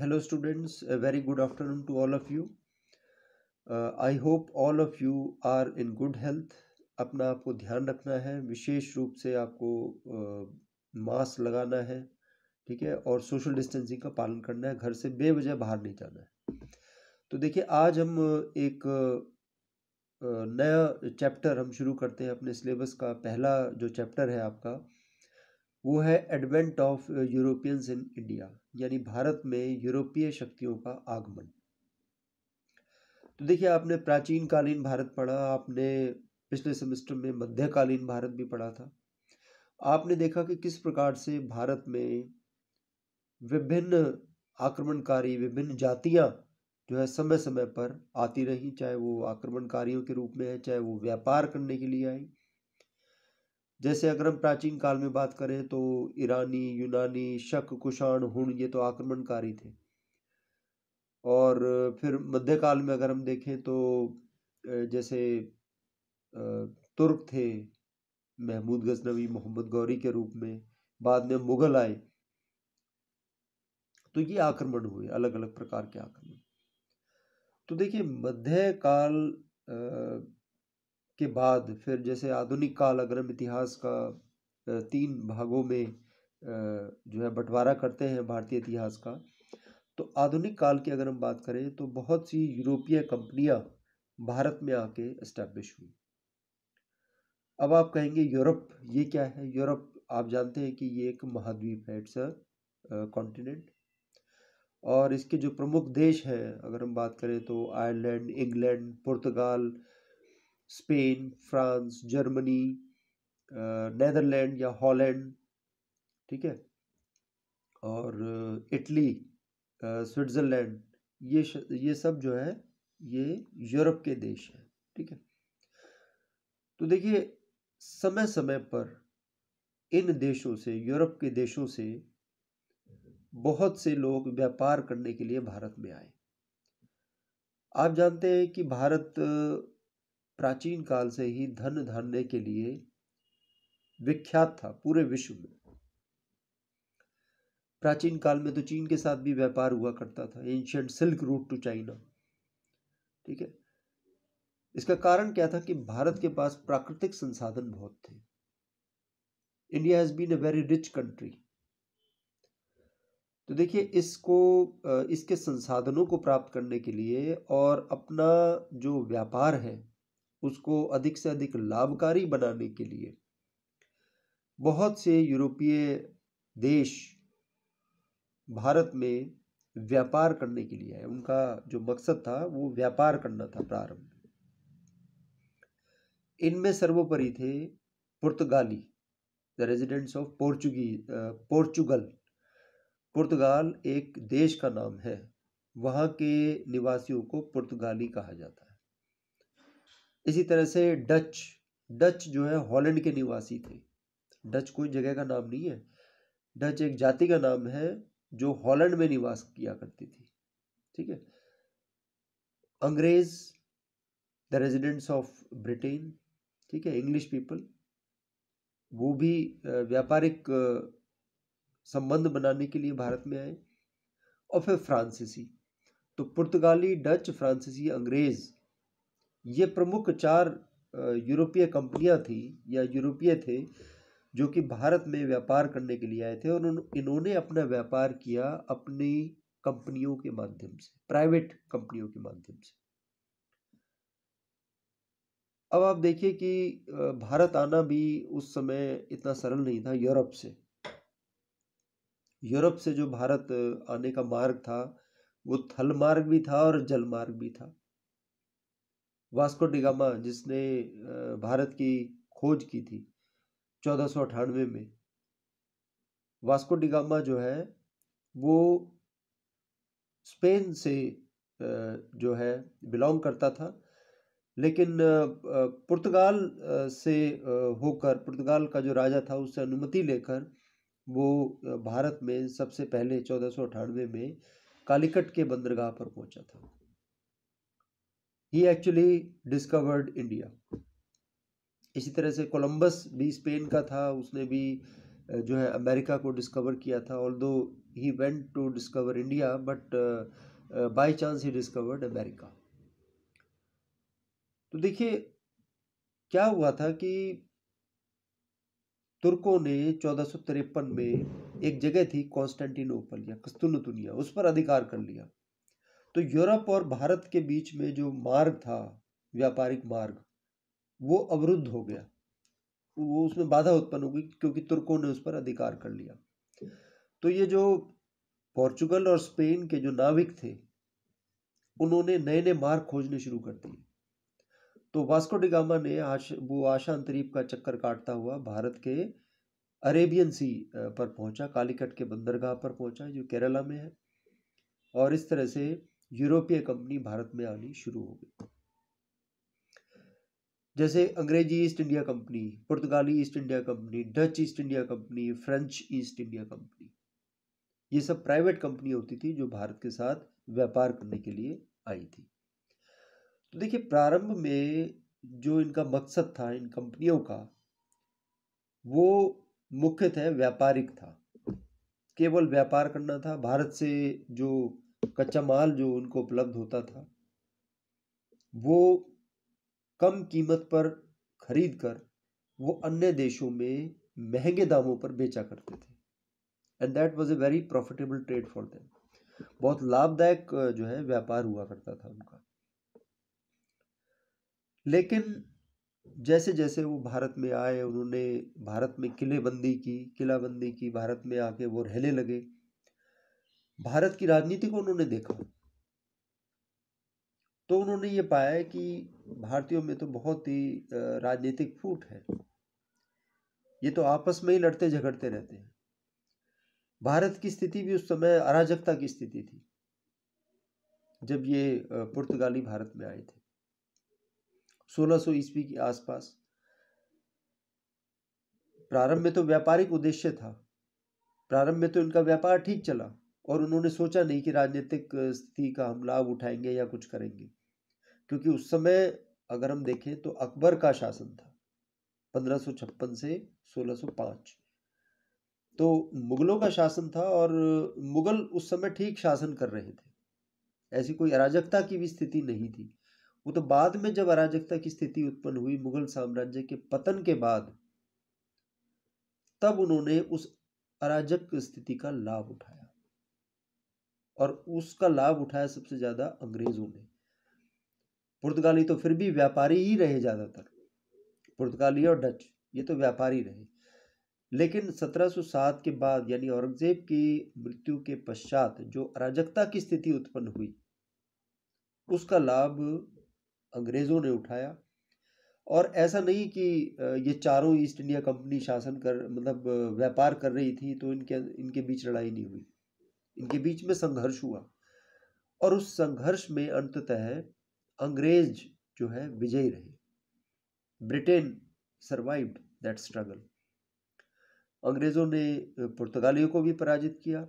hello students very good afternoon to all of you I hope all of you are in good health अपना आपको ध्यान रखना है विशेष रूप से आपको मास्क uh, लगाना है ठीक है और सोशल डिस्टेंसिंग का पालन करना है घर से बेवजह बाहर नहीं जाना है तो देखिए आज हम एक uh, नया चैप्टर हम शुरू करते हैं अपने सिलेबस का पहला जो चैप्टर है आपका वो है advent of Europeans in India यानी भारत में यूरोपीय शक्तियों का आगमन तो देखिए आपने प्राचीन कालीन भारत पढ़ा आपने पिछले सेमेस्टर में मध्यकालीन भारत भी पढ़ा था आपने देखा कि किस प्रकार से भारत में विभिन्न आक्रमणकारी विभिन्न जातियां जो है समय समय पर आती रहीं चाहे वो आक्रमणकारियों के रूप में है चाहे वो व्यापार करने के लिए आई जैसे अगर हम प्राचीन काल में बात करें तो ईरानी यूनानी शक कुषाण हुण ये तो आक्रमणकारी थे और फिर मध्यकाल में अगर हम देखें तो जैसे तुर्क थे महमूद गजनवी मोहम्मद गौरी के रूप में बाद में मुगल आए तो ये आक्रमण हुए अलग अलग प्रकार के आक्रमण तो देखिए मध्यकाल के बाद फिर जैसे आधुनिक काल अगर हम इतिहास का तीन भागों में जो है बंटवारा करते हैं भारतीय इतिहास का तो आधुनिक काल की अगर हम बात करें तो बहुत सी यूरोपीय कंपनियां भारत में आके इस्टेब्लिश हुई अब आप कहेंगे यूरोप ये क्या है यूरोप आप जानते हैं कि ये एक महाद्वीप है इट्स अ कॉन्टिनेंट और इसके जो प्रमुख देश हैं अगर हम बात करें तो आयरलैंड इंग्लैंड पुर्तगाल स्पेन फ्रांस जर्मनी नैदरलैंड या हॉलैंड ठीक है और इटली uh, स्विट्ज़रलैंड uh, ये ये सब जो है ये यूरोप के देश हैं ठीक है तो देखिए समय समय पर इन देशों से यूरोप के देशों से बहुत से लोग व्यापार करने के लिए भारत में आए आप जानते हैं कि भारत प्राचीन काल से ही धन धान्य के लिए विख्यात था पूरे विश्व में प्राचीन काल में तो चीन के साथ भी व्यापार हुआ करता था ancient silk route to China ठीक है इसका कारण क्या था कि भारत के पास प्राकृतिक संसाधन बहुत थे India has been a very rich country तो देखिए इसको इसके संसाधनों को प्राप्त करने के लिए और अपना जो व्यापार है उसको अधिक से अधिक लाभकारी बनाने के लिए बहुत से यूरोपीय देश भारत में व्यापार करने के लिए आए उनका जो मकसद था वो व्यापार करना था प्रारंभ इनमें सर्वोपरि थे पुर्तगाली द रेजिडेंट्स ऑफ पोर्चुगी पोर्चुगल पुर्तगाल एक देश का नाम है वहाँ के निवासियों को पुर्तगाली कहा जाता है इसी तरह से डच डच जो है हॉलैंड के निवासी थे डच कोई जगह का नाम नहीं है डच एक जाति का नाम है जो हॉलैंड में निवास किया करती थी ठीक है अंग्रेज द रेजिडेंट्स ऑफ ब्रिटेन ठीक है इंग्लिश पीपल वो भी व्यापारिक संबंध बनाने के लिए भारत में आए और फिर फ्रांसीसी तो पुर्तगाली डच फ्रांसीसी अंग्रेज़ ये प्रमुख चार यूरोपीय कंपनियां थी या यूरोपीय थे जो कि भारत में व्यापार करने के लिए आए थे और इन्होंने अपना व्यापार किया अपनी कंपनियों के माध्यम से प्राइवेट कंपनियों के माध्यम से अब आप देखिए कि भारत आना भी उस समय इतना सरल नहीं था यूरोप से यूरोप से जो भारत आने का मार्ग था वो थल मार्ग भी था और जल मार्ग भी था वास्को डिगामा जिसने भारत की खोज की थी चौदह में वास्को डिगामा जो है वो स्पेन से जो है बिलोंग करता था लेकिन पुर्तगाल से होकर पुर्तगाल का जो राजा था उससे अनुमति लेकर वो भारत में सबसे पहले चौदह में कालीकट के बंदरगाह पर पहुंचा था ही एक्चुअली डिस्कवर्ड इंडिया इसी तरह से कोलंबस भी स्पेन का था उसने भी जो है अमेरिका को डिस्कवर किया था although he went to discover India but by chance he discovered America तो देखिए क्या हुआ था कि तुर्कों ने चौदह में एक जगह थी कॉन्स्टेंटिनोपल या कस्तुनतुनिया उस पर अधिकार कर लिया तो यूरोप और भारत के बीच में जो मार्ग था व्यापारिक मार्ग वो अवरुद्ध हो गया वो उसमें बाधा उत्पन्न हो गई क्योंकि तुर्कों ने उस पर अधिकार कर लिया तो ये जो पोर्चुगल और स्पेन के जो नाविक थे उन्होंने नए नए मार्ग खोजने शुरू कर दिए तो वास्को डिगामा ने आश, वो आशान तरीफ का चक्कर काटता हुआ भारत के अरेबियन सी पर पहुंचा कालीकट के बंदरगाह पर पहुंचा जो केरला में है और इस तरह से यूरोपीय कंपनी भारत में आनी शुरू हो गई जैसे अंग्रेजी ईस्ट इंडिया कंपनी पुर्तगाली East India Company Dutch East India Company French East India Company ये सब प्राइवेट कंपनी होती थी जो भारत के साथ व्यापार करने के लिए आई थी तो देखिए प्रारंभ में जो इनका मकसद था इन कंपनियों का वो मुख्यतः व्यापारिक था केवल व्यापार करना था भारत से जो कच्चा माल जो उनको उपलब्ध होता था वो कम कीमत पर खरीद कर वो अन्य देशों में महंगे दामों पर बेचा करते थे and that was a very profitable trade for them बहुत लाभदायक जो है व्यापार हुआ करता था उनका लेकिन जैसे जैसे वो भारत में आए उन्होंने भारत में किलेबंदी की किलाबंदी की भारत में आके वो रहने लगे भारत की राजनीति को उन्होंने देखा तो उन्होंने ये पाया कि भारतीयों में तो बहुत ही राजनीतिक फूट है ये तो आपस में ही लड़ते झगड़ते रहते हैं भारत की स्थिति भी उस समय अराजकता की स्थिति थी जब ये पुर्तगाली भारत में आए थे 1600 ईस्वी के आसपास प्रारंभ में तो व्यापारिक उद्देश्य था प्रारंभ में तो इनका व्यापार ठीक चला और उन्होंने सोचा नहीं कि राजनीतिक स्थिति का हम लाभ उठाएंगे या कुछ करेंगे क्योंकि उस समय अगर हम देखें तो अकबर का शासन था 1556 से 1605 तो मुगलों का शासन था और मुगल उस समय ठीक शासन कर रहे थे ऐसी कोई अराजकता की भी स्थिति नहीं थी वो तो बाद में जब अराजकता की स्थिति उत्पन्न हुई मुगल साम्राज्य के पतन के बाद तब उन्होंने उस अराजक स्थिति का लाभ उठाया और उसका लाभ उठाया सबसे ज़्यादा अंग्रेज़ों ने पुर्तगाली तो फिर भी व्यापारी ही रहे ज़्यादातर पुर्तगाली और डच ये तो व्यापारी रहे लेकिन 1707 के बाद यानी औरंगज़ेब की मृत्यु के पश्चात जो अराजकता की स्थिति उत्पन्न हुई उसका लाभ अंग्रेज़ों ने उठाया और ऐसा नहीं कि ये चारों ईस्ट इंडिया कंपनी शासन कर मतलब व्यापार कर रही थी तो इनके इनके बीच लड़ाई नहीं हुई इनके बीच में संघर्ष हुआ और उस संघर्ष में अंततः अंग्रेज जो है विजयी रहे ब्रिटेन सर्वाइव्ड दैट स्ट्रगल अंग्रेजों ने पुर्तगालियों को भी पराजित किया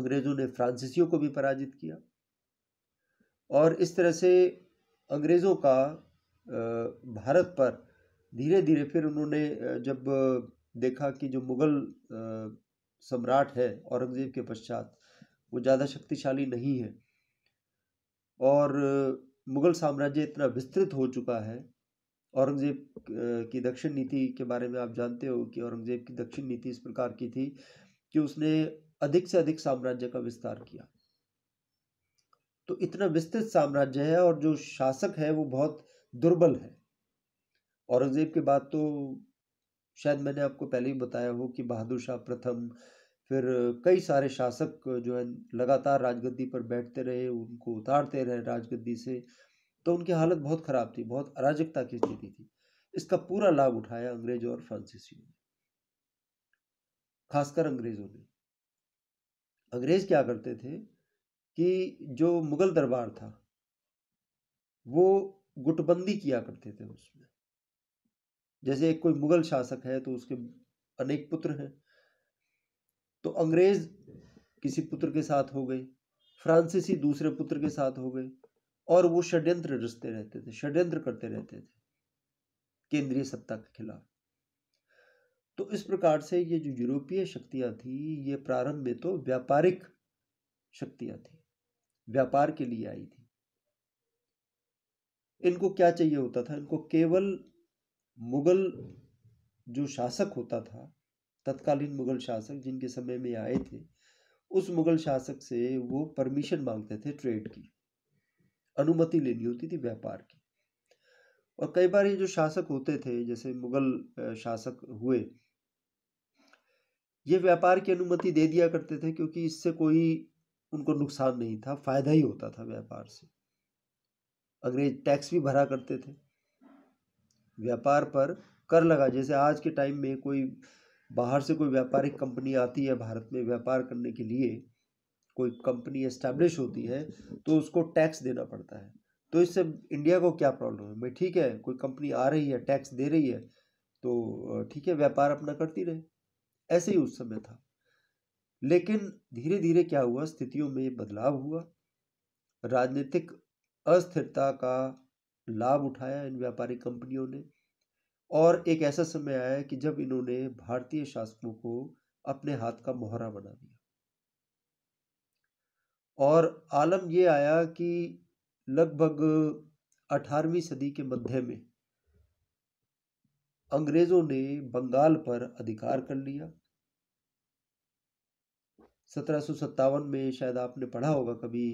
अंग्रेजों ने फ्रांसीसियों को भी पराजित किया और इस तरह से अंग्रेज़ों का भारत पर धीरे धीरे फिर उन्होंने जब देखा कि जो मुग़ल सम्राट है औरंगज़ेब के पश्चात वो ज़्यादा शक्तिशाली नहीं है और मुग़ल साम्राज्य इतना विस्तृत हो चुका है औरंगज़ेब की दक्षिण नीति के बारे में आप जानते हो कि औरंगज़ेब की दक्षिण नीति इस प्रकार की थी कि उसने अधिक से अधिक साम्राज्य का विस्तार किया तो इतना विस्तृत साम्राज्य है और जो शासक है वो बहुत दुर्बल है औरंगज़ेब के बाद तो शायद मैंने आपको पहले ही बताया हो कि बहादुर शाह प्रथम फिर कई सारे शासक जो है लगातार राजगद्दी पर बैठते रहे उनको उतारते रहे राजगद्दी से तो उनकी हालत बहुत ख़राब थी बहुत अराजकता की स्थिति थी इसका पूरा लाभ उठाया अंग्रेजों और फ्रांसीसियों ने खासकर अंग्रेजों ने अंग्रेज क्या करते थे कि जो मुगल दरबार था वो गुटबंदी किया करते थे उसमें जैसे एक कोई मुगल शासक है तो उसके अनेक पुत्र हैं तो अंग्रेज किसी पुत्र के साथ हो गए फ्रांसीसी दूसरे पुत्र के साथ हो गए और वो षड्यंत्र रचते रहते थे षड्यंत्र करते रहते थे केंद्रीय सत्ता के खिलाफ तो इस प्रकार से ये जो यूरोपीय शक्तियां थी ये प्रारंभ में तो व्यापारिक शक्तियां थी व्यापार के लिए आई थी इनको क्या चाहिए होता था इनको केवल मुग़ल जो शासक होता था तत्कालीन मुग़ल शासक जिनके समय में आए थे उस मुग़ल शासक से वो परमिशन मांगते थे ट्रेड की अनुमति लेनी होती थी व्यापार की और कई बार ये जो शासक होते थे जैसे मुग़ल शासक हुए ये व्यापार की अनुमति दे दिया करते थे क्योंकि इससे कोई उनको नुकसान नहीं था फ़ायदा ही होता था व्यापार से अंग्रेज टैक्स भी भरा करते थे व्यापार पर कर लगा जैसे आज के टाइम में कोई बाहर से कोई व्यापारिक कंपनी आती है भारत में व्यापार करने के लिए कोई कंपनी एस्टेब्लिश होती है तो उसको टैक्स देना पड़ता है तो इससे इंडिया को क्या प्रॉब्लम है भाई ठीक है कोई कंपनी आ रही है टैक्स दे रही है तो ठीक है व्यापार अपना करती रहे ऐसे ही उस समय था लेकिन धीरे धीरे क्या हुआ स्थितियों में बदलाव हुआ राजनीतिक अस्थिरता का लाभ उठाया इन व्यापारिक कंपनियों ने और एक ऐसा समय आया कि जब इन्होंने भारतीय शासकों को अपने हाथ का मोहरा बना दिया और आलम यह आया कि लगभग 18वीं सदी के मध्य में अंग्रेजों ने बंगाल पर अधिकार कर लिया सत्रह में शायद आपने पढ़ा होगा कभी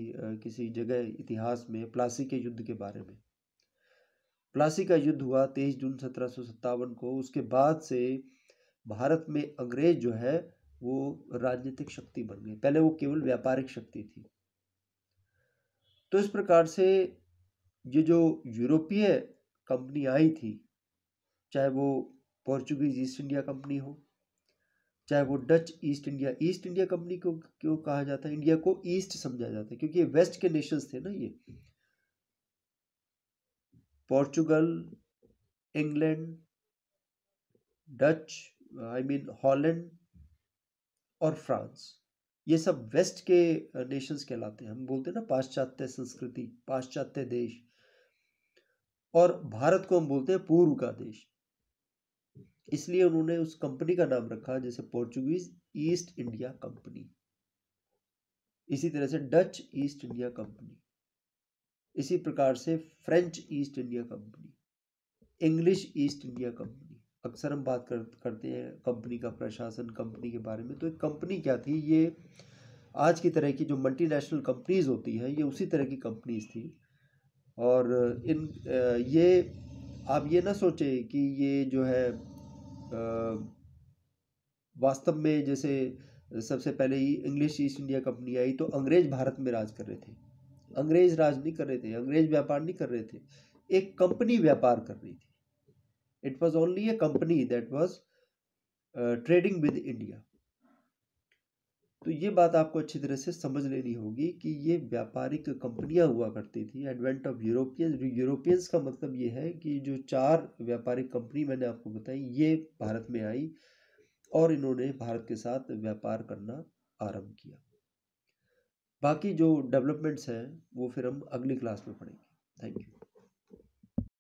किसी जगह इतिहास में प्लासी के युद्ध के बारे में प्लासी का युद्ध हुआ तेईस जून सत्रह को उसके बाद से भारत में अंग्रेज जो है वो राजनीतिक शक्ति बन गई पहले वो केवल व्यापारिक शक्ति थी तो इस प्रकार से ये जो यूरोपीय कंपनी आई थी चाहे वो पोर्चुगीज ईस्ट इंडिया कंपनी हो चाहे वो Dutch East India East India Company को क्यों कहा जाता है इंडिया को ईस्ट समझा जाता है क्योंकि ये वेस्ट के नेशंस थे ना ये Portugal England Dutch I mean Holland और फ्रांस ये सब वेस्ट के नेशंस uh, कहलाते हैं हम बोलते हैं ना पाश्चात्य संस्कृति पाश्चात्य देश और भारत को हम बोलते हैं पूर्व का देश इसलिए उन्होंने उस कंपनी का नाम रखा जैसे पोर्चुगीज ईस्ट इंडिया कंपनी इसी तरह से डच ईस्ट इंडिया कंपनी इसी प्रकार से French East India Company English East India Company अक्सर हम बात कर करते हैं कंपनी का प्रशासन कंपनी के बारे में तो एक कंपनी क्या थी ये आज की तरह की जो मल्टीनेशनल कंपनीज होती हैं ये उसी तरह की कंपनीज थी और इन ये आप ये ना सोचें कि ये जो है वास्तव में जैसे सबसे पहले ही इंग्लिश ईस्ट इंडिया कंपनी आई तो अंग्रेज़ भारत में राज कर रहे थे अंग्रेज राज नहीं कर रहे थे अंग्रेज व्यापार नहीं कर रहे थे एक कंपनी व्यापार कर रही थी it was only a company that was trading with India तो ये बात आपको अच्छी तरह से समझ लेनी होगी कि ये व्यापारिक कंपनियां हुआ करती थी एडवेंट ऑफ यूरोपियंस यूरोपियंस का मतलब ये है कि जो चार व्यापारिक कंपनी मैंने आपको बताई ये भारत में आई और इन्होंने भारत के साथ व्यापार करना आरंभ किया बाकी जो डेवलपमेंट्स हैं वो फिर हम अगली क्लास में पढ़ेंगे थैंक यू